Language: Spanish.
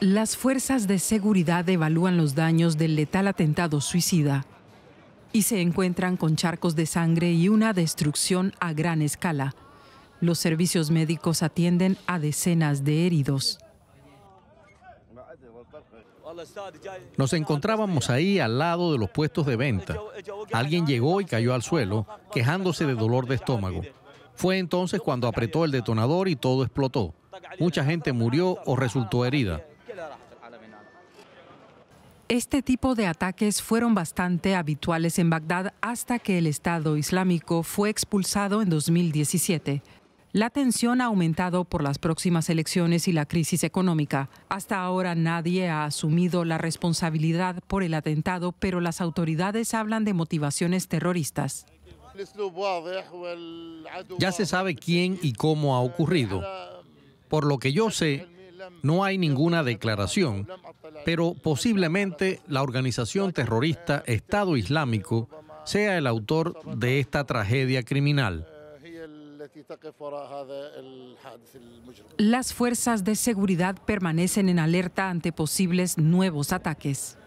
Las fuerzas de seguridad evalúan los daños del letal atentado suicida y se encuentran con charcos de sangre y una destrucción a gran escala. Los servicios médicos atienden a decenas de heridos. Nos encontrábamos ahí al lado de los puestos de venta. Alguien llegó y cayó al suelo, quejándose de dolor de estómago. Fue entonces cuando apretó el detonador y todo explotó. Mucha gente murió o resultó herida. Este tipo de ataques fueron bastante habituales en Bagdad hasta que el Estado Islámico fue expulsado en 2017. La tensión ha aumentado por las próximas elecciones y la crisis económica. Hasta ahora nadie ha asumido la responsabilidad por el atentado, pero las autoridades hablan de motivaciones terroristas. Ya se sabe quién y cómo ha ocurrido. Por lo que yo sé, no hay ninguna declaración, pero posiblemente la organización terrorista Estado Islámico sea el autor de esta tragedia criminal. Las fuerzas de seguridad permanecen en alerta ante posibles nuevos ataques.